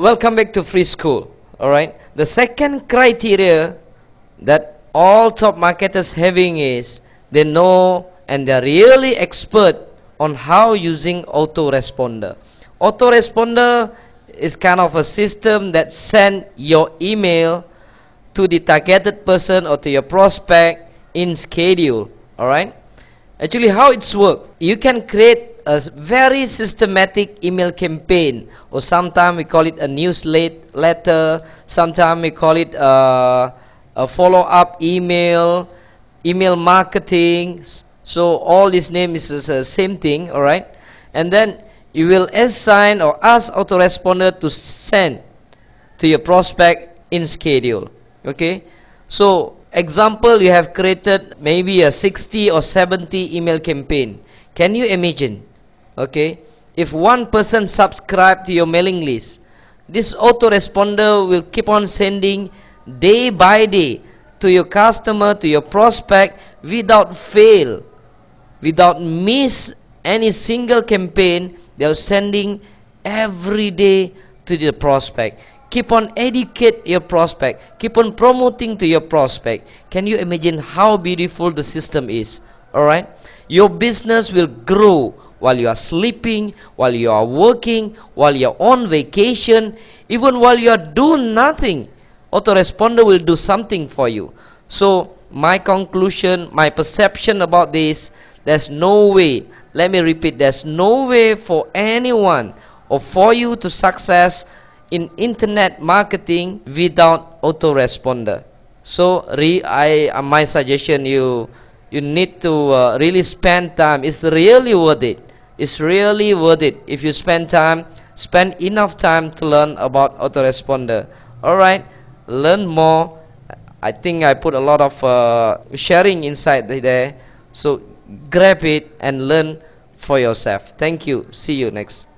Welcome back to free school. Alright, the second criteria that all top marketers having is they know and they're really expert on how using autoresponder. Autoresponder is kind of a system that send your email to the targeted person or to your prospect in schedule. Alright, actually how it's work, you can create a very systematic email campaign, or sometimes we call it a newsletter, sometimes we call it a, uh, a follow-up email, email marketing. So all these names is the uh, same thing, all right? And then you will assign or ask autoresponder to send to your prospect in schedule okay so example you have created maybe a 60 or 70 email campaign can you imagine okay if one person subscribe to your mailing list this autoresponder will keep on sending day by day to your customer to your prospect without fail without miss any single campaign they're sending every day to the prospect keep on educate your prospect keep on promoting to your prospect can you imagine how beautiful the system is all right your business will grow while you are sleeping, while you are working, while you are on vacation, even while you are doing nothing, autoresponder will do something for you. So, my conclusion, my perception about this, there's no way, let me repeat, there's no way for anyone or for you to success in internet marketing without autoresponder. So, re I, uh, my suggestion you you need to uh, really spend time. It's really worth it. It's really worth it if you spend time, spend enough time to learn about autoresponder. Alright, learn more. I think I put a lot of uh, sharing inside there. So grab it and learn for yourself. Thank you. See you next.